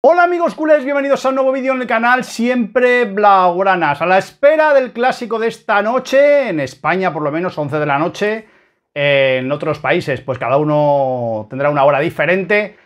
Hola amigos culés, bienvenidos a un nuevo vídeo en el canal Siempre Blaugranas. A la espera del clásico de esta noche, en España por lo menos 11 de la noche, en otros países pues cada uno tendrá una hora diferente.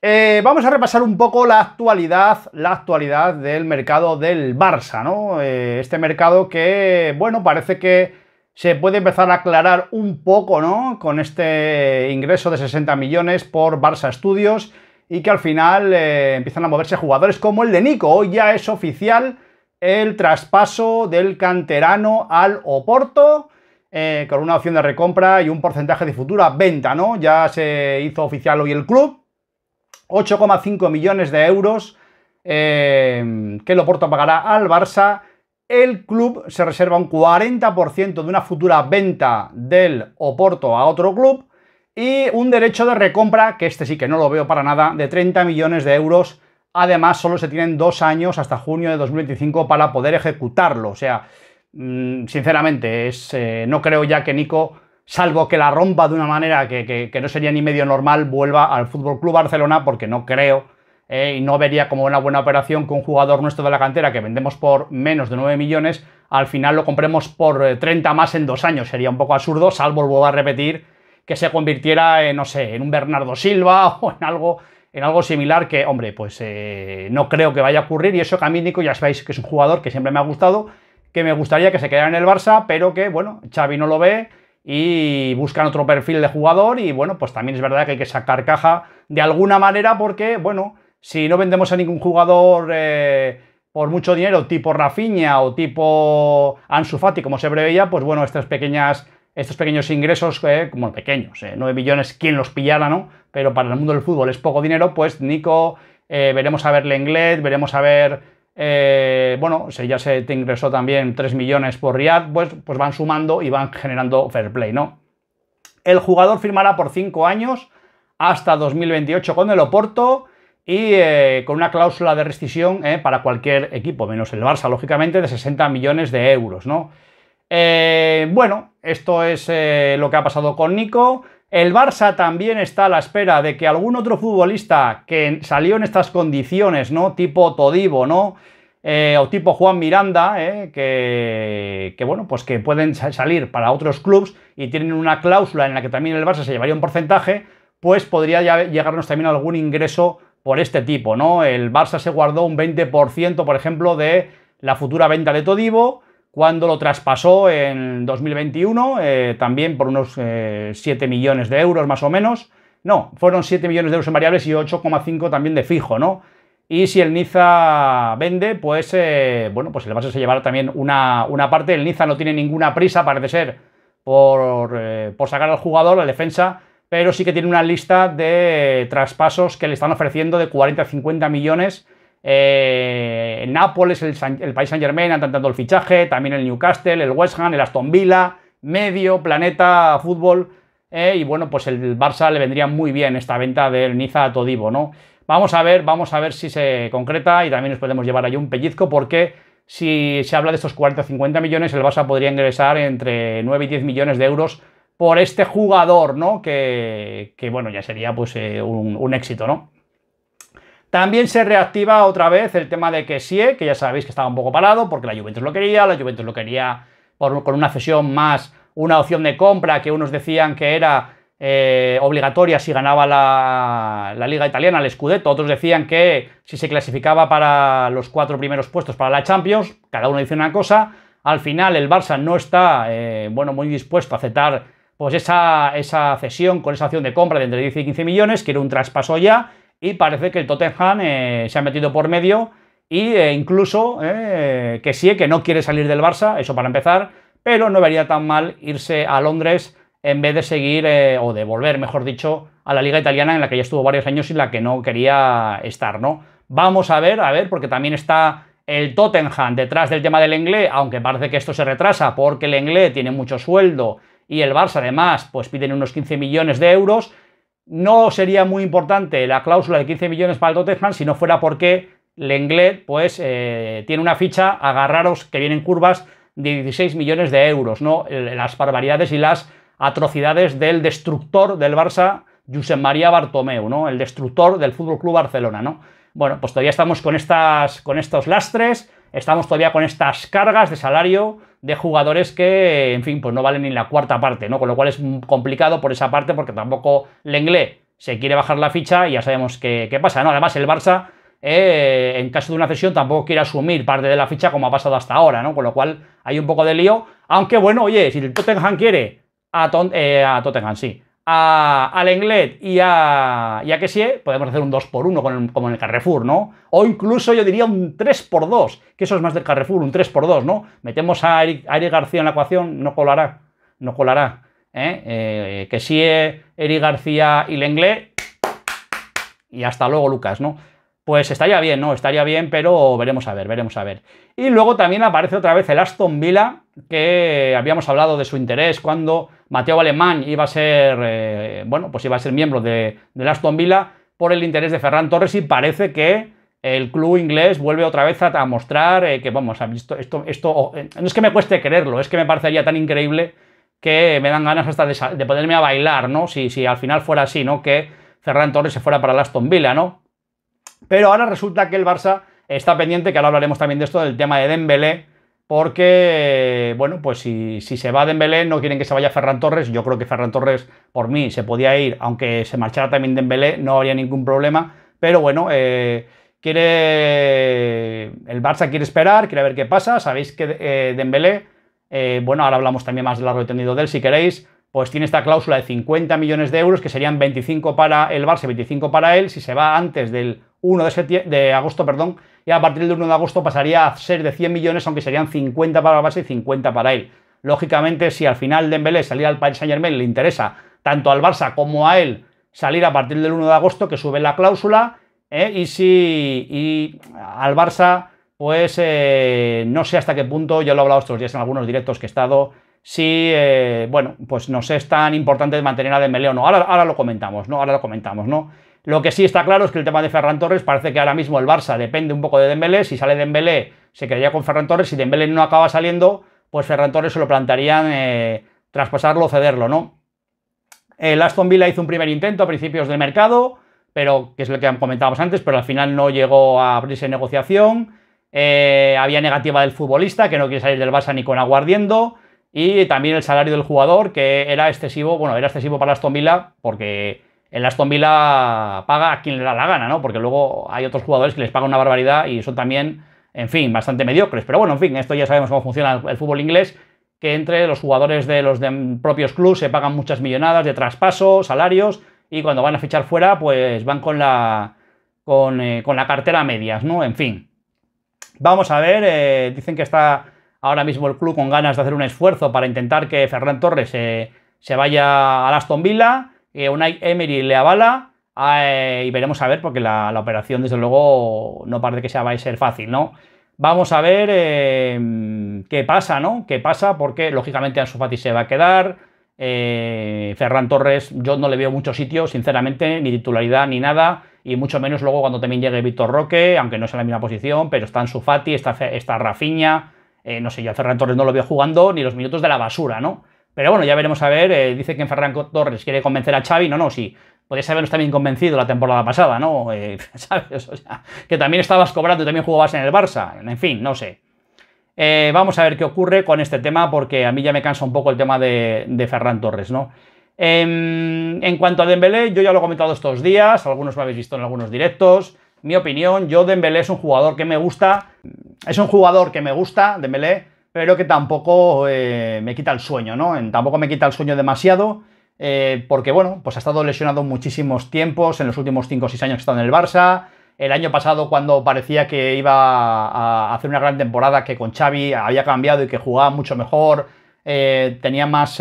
Eh, vamos a repasar un poco la actualidad, la actualidad del mercado del Barça, ¿no? Eh, este mercado que, bueno, parece que se puede empezar a aclarar un poco, ¿no? Con este ingreso de 60 millones por Barça Studios y que al final eh, empiezan a moverse jugadores como el de Nico. Hoy ya es oficial el traspaso del canterano al Oporto. Eh, con una opción de recompra y un porcentaje de futura venta, ¿no? Ya se hizo oficial hoy el club. 8,5 millones de euros eh, que el Oporto pagará al Barça. El club se reserva un 40% de una futura venta del Oporto a otro club y un derecho de recompra, que este sí que no lo veo para nada, de 30 millones de euros. Además, solo se tienen dos años hasta junio de 2025 para poder ejecutarlo. O sea, mm, sinceramente, es, eh, no creo ya que Nico, salvo que la rompa de una manera que, no sería ni medio normal, vuelva al FC Barcelona, porque no creo eh, y no vería como una buena operación que un jugador nuestro de la cantera que vendemos por menos de 9 millones, al final lo compremos por 30 eh, más en dos años. Sería un poco absurdo, salvo, vuelvo a repetir, que se convirtiera en, no sé, en un Bernardo Silva o en algo, en algo similar que, hombre, pues eh, no creo que vaya a ocurrir. Y eso que a ya sabéis que es un jugador que siempre me ha gustado, que me gustaría que se quedara en el Barça, pero que, bueno, Xavi no lo ve y buscan otro perfil de jugador y, bueno, pues también es verdad que hay que sacar caja de alguna manera porque, bueno, si no vendemos a ningún jugador... Eh, por mucho dinero, tipo Rafinha o tipo Ansu Fati, como se preveía, pues bueno, estas pequeñas estos pequeños ingresos, eh, como pequeños, 9 eh, millones, ¿quién los pillara, ¿no? Pero para el mundo del fútbol es poco dinero, pues Nico, eh, veremos a ver inglés, veremos a ver, bueno, si ya se te ingresó también 3 millones por Riyadh, pues, pues van sumando y van generando fair play, ¿no? El jugador firmará por 5 años hasta 2028 con el Oporto y con una cláusula de rescisión para cualquier equipo, menos el Barça, lógicamente, de 60 millones de euros, ¿no? Eh, bueno, esto es eh, lo que ha pasado con Nico. El Barça también está a la espera de que algún otro futbolista que salió en estas condiciones, ¿no? Tipo Todivo ¿no? Eh, o tipo Juan Miranda, que, bueno, pues que pueden salir para otros clubes y tienen una cláusula en la que también el Barça se llevaría un porcentaje, pues podría llegarnos también algún ingreso por este tipo, ¿no? El Barça se guardó un 20%, por ejemplo, de la futura venta de Todibo, cuando lo traspasó en 2021, eh, también por unos 7 eh, millones de euros más o menos. No, fueron 7 millones de euros en variables y 8,5 también de fijo, ¿no? Y si el Niza vende, pues eh, bueno, pues el vas se llevar también una, parte. El Niza no tiene ninguna prisa, parece ser, por, por sacar al jugador, la defensa, pero sí que tiene una lista de traspasos que le están ofreciendo de 40 a 50 millones eh, Nápoles, el, País Saint Germain han tratado el fichaje, también el Newcastle, el West Ham, el Aston Villa, medio, planeta, fútbol. Eh, y bueno, pues el Barça le vendría muy bien esta venta del Niza a Todibo, ¿no? Vamos a ver, vamos a ver si se concreta y también nos podemos llevar ahí un pellizco porque si se habla de estos 40-50 millones, el Barça podría ingresar entre 9 y 10 millones de euros por este jugador, ¿no? Que, bueno, ya sería pues eh, un éxito, ¿no? También se reactiva otra vez el tema de que sí, que ya sabéis que estaba un poco parado porque la Juventus lo quería, la Juventus lo quería con una cesión más una opción de compra que unos decían que era eh, obligatoria si ganaba la, liga italiana, el Scudetto, otros decían que si se clasificaba para los cuatro primeros puestos para la Champions, cada uno dice una cosa, al final el Barça no está eh, bueno, muy dispuesto a aceptar pues esa, esa cesión con esa opción de compra de entre 10 y 15 millones, quiere un traspaso ya, y parece que el Tottenham eh, se ha metido por medio e incluso eh, que sí, que no quiere salir del Barça, eso para empezar, pero no vería tan mal irse a Londres en vez de seguir o de volver, mejor dicho, a la liga italiana en la que ya estuvo varios años y la que no quería estar, ¿no? Vamos a ver, a ver, porque también está el Tottenham detrás del tema del inglés, aunque parece que esto se retrasa porque el inglés tiene mucho sueldo y el Barça además pues piden unos 15 millones de euros, no sería muy importante la cláusula de 15 millones para el Tottenham si no fuera porque Lenglet pues, eh, tiene una ficha, agarraros que vienen curvas, de 16 millones de euros. ¿no? Las barbaridades y las atrocidades del destructor del Barça, Josep María Bartomeu, ¿no? el destructor del Fútbol Club Barcelona. ¿no? Bueno, pues todavía estamos con, estas, con estos lastres estamos todavía con estas cargas de salario de jugadores que, en fin, pues no valen ni la cuarta parte, ¿no? Con lo cual es complicado por esa parte porque tampoco Lenglet se quiere bajar la ficha y ya sabemos qué, qué pasa, ¿no? Además, el Barça, eh, en caso de una cesión, tampoco quiere asumir parte de la ficha como ha pasado hasta ahora, ¿no? Con lo cual hay un poco de lío. Aunque, bueno, oye, si el Tottenham quiere a, eh, a Tottenham, sí a, a Lenglet y a, y podemos hacer un 2x1 como en el Carrefour, ¿no? O incluso yo diría un 3x2, que eso es más del Carrefour, un 3x2, ¿no? Metemos a Eric, García en la ecuación, no colará, no colará. ¿eh? Eh, Eric García y Lenglet, y hasta luego, Lucas, ¿no? pues estaría bien, ¿no? Estaría bien, pero veremos a ver, veremos a ver. Y luego también aparece otra vez el Aston Villa, que habíamos hablado de su interés cuando Mateo Alemán iba a ser, eh, bueno, pues iba a ser miembro de, del Aston Villa por el interés de Ferran Torres y parece que el club inglés vuelve otra vez a, mostrar eh, que, vamos, esto, esto, esto oh, eh, no es que me cueste creerlo, es que me parecería tan increíble que me dan ganas hasta de, de ponerme a bailar, ¿no? Si, si al final fuera así, ¿no? Que Ferran Torres se fuera para el Aston Villa, ¿no? Pero ahora resulta que el Barça está pendiente, que ahora hablaremos también de esto, del tema de Dembélé, porque, bueno, pues si, se va Dembélé, no quieren que se vaya Ferran Torres. Yo creo que Ferran Torres, por mí, se podía ir, aunque se marchara también Dembélé, no habría ningún problema. Pero bueno, eh, quiere el Barça quiere esperar, quiere ver qué pasa. Sabéis que eh, Dembélé, eh, bueno, ahora hablamos también más largo y de él, si queréis, pues tiene esta cláusula de 50 millones de euros, que serían 25 para el Barça, 25 para él. Si se va antes del 1 de, de agosto, perdón, y a partir del 1 de agosto pasaría a ser de 100 millones, aunque serían 50 para la base y 50 para él. Lógicamente, si al final Dembélé salir al país Saint-Germain le interesa tanto al Barça como a él salir a partir del 1 de agosto, que sube la cláusula, ¿eh? y si al Barça, pues eh, no sé hasta qué punto, yo lo he hablado estos días en algunos directos que he estado, si, eh, bueno, pues sé es tan importante mantener a Dembélé o no. Ahora, lo comentamos, ¿no? Ahora lo comentamos, ¿no? Lo que sí está claro es que el tema de Ferran Torres parece que ahora mismo el Barça depende un poco de Dembélé. Si sale Dembélé, se quedaría con Ferran Torres. Si Dembélé no acaba saliendo, pues Ferran Torres se lo plantearían: eh, traspasarlo o cederlo, ¿no? El Aston Villa hizo un primer intento a principios del mercado, pero que es lo que comentábamos antes, pero al final no llegó a abrirse negociación. Eh, había negativa del futbolista, que no quiere salir del Barça ni con aguardiendo. Y también el salario del jugador, que era excesivo, bueno, era excesivo para Aston Villa, porque en Aston Villa paga a quien le da la gana, ¿no? Porque luego hay otros jugadores que les pagan una barbaridad y son también, en fin, bastante mediocres. Pero bueno, en fin, esto ya sabemos cómo funciona el, fútbol inglés, que entre los jugadores de los propios clubes se pagan muchas millonadas de traspaso, salarios, y cuando van a fichar fuera, pues van con la, con, eh, con la cartera a medias, ¿no? En fin. Vamos a ver, eh, dicen que está ahora mismo el club con ganas de hacer un esfuerzo para intentar que Ferran Torres se vaya a Aston Villa, que Unai Emery le avala eh, y veremos a ver porque la, la, operación desde luego no parece que sea, va a ser fácil, ¿no? Vamos a ver eh, qué pasa, ¿no? ¿Qué pasa? Porque lógicamente Ansu Fati se va a quedar. Eh, Ferran Torres, yo no le veo mucho sitio, sinceramente, ni titularidad ni nada, y mucho menos luego cuando también llegue Víctor Roque, aunque no sea en la misma posición, pero está Ansu Fati, está, está Rafinha, eh, no sé, yo a Ferran Torres no lo veo jugando ni los minutos de la basura, ¿no? Pero bueno, ya veremos a ver. Eh, dice que Ferran Torres quiere convencer a Xavi. No, no, sí. Podrías haberlo también convencido la temporada pasada, ¿no? Eh, ¿Sabes? O sea, que también estabas cobrando y también jugabas en el Barça. En fin, no sé. vamos a ver qué ocurre con este tema, porque a mí ya me cansa un poco el tema de, Ferran Torres, ¿no? Em, en cuanto a Dembélé, yo ya lo he comentado estos días, algunos lo habéis visto en algunos directos. Mi opinión, yo Dembélé es un jugador que me gusta, es un jugador que me gusta, Dembélé, pero que tampoco eh, me quita el sueño, ¿no? Tampoco me quita el sueño demasiado, eh, porque bueno, pues ha estado lesionado muchísimos tiempos, en los últimos 5 o 6 años que ha estado en el Barça, el año pasado cuando parecía que iba a hacer una gran temporada, que con Xavi había cambiado y que jugaba mucho mejor, eh, tenía más,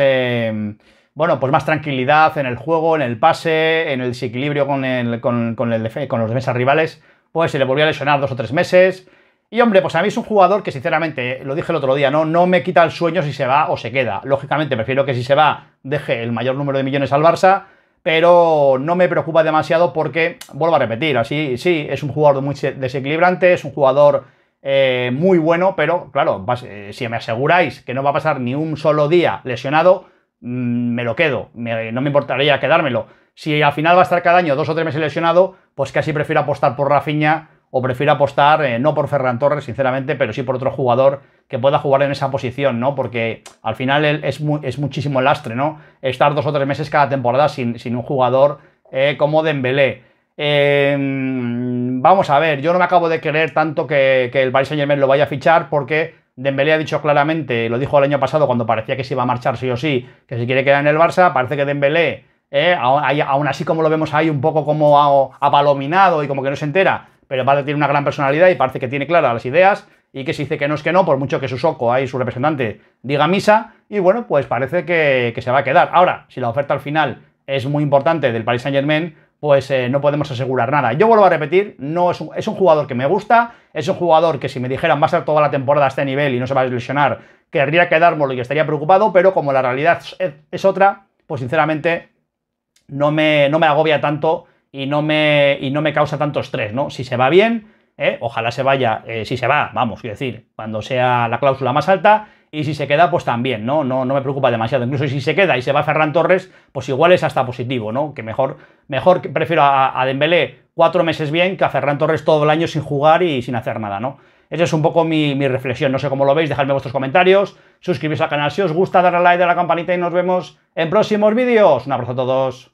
bueno, pues más tranquilidad en el juego, en el pase, en el desequilibrio con, los defensas rivales, pues se le volvió a lesionar dos o tres meses. Y hombre, pues a mí es un jugador que sinceramente, lo dije el otro día, ¿no? no me quita el sueño si se va o se queda. Lógicamente, prefiero que si se va deje el mayor número de millones al Barça, pero no me preocupa demasiado porque, vuelvo a repetir, así sí, es un jugador muy desequilibrante, es un jugador eh, muy bueno, pero claro, eh, si me aseguráis que no va a pasar ni un solo día lesionado, mm, me lo quedo, no me importaría quedármelo. Si al final va a estar cada año dos o tres meses lesionado, pues casi prefiero apostar por Rafinha o prefiero apostar eh, no por Ferran Torres, sinceramente, pero sí por otro jugador que pueda jugar en esa posición, ¿no? Porque al final es, es muchísimo lastre, ¿no? Estar dos o tres meses cada temporada sin, un jugador eh, como Dembélé. Em, vamos a ver, yo no me acabo de creer tanto que, que el Paris Saint Germain lo vaya a fichar porque Dembélé ha dicho claramente, lo dijo el año pasado cuando parecía que se iba a marchar sí o sí, que se quiere quedar en el Barça, parece que Dembélé, eh, aún así como lo vemos ahí un poco como apalominado y como que no se entera, pero parece tiene una gran personalidad y parece que tiene claras las ideas y que si dice que no es que no, por mucho que su soco ahí, su representante, diga misa, y bueno, pues parece que, se va a quedar. Ahora, si la oferta al final es muy importante del Paris Saint Germain, pues eh, no podemos asegurar nada. Yo vuelvo a repetir, no es un, jugador que me gusta, es un jugador que si me dijeran va a ser toda la temporada a este nivel y no se va a lesionar, querría quedármelo y estaría preocupado, pero como la realidad es, otra, pues sinceramente no me, no me agobia tanto y no me, y no me causa tanto estrés, ¿no? Si se va bien, ¿eh? ojalá se vaya, eh, si se va, vamos, quiero decir, cuando sea la cláusula más alta, y si se queda, pues también, ¿no? ¿no? No me preocupa demasiado. Incluso si se queda y se va Ferran Torres, pues igual es hasta positivo, ¿no? Que mejor, mejor prefiero a, a Dembélé cuatro meses bien que a Ferran Torres todo el año sin jugar y sin hacer nada, ¿no? Esa es un poco mi, reflexión. No sé cómo lo veis, dejadme vuestros comentarios, suscribiros al canal si os gusta, darle like, a la campanita y nos vemos en próximos vídeos. Un abrazo a todos.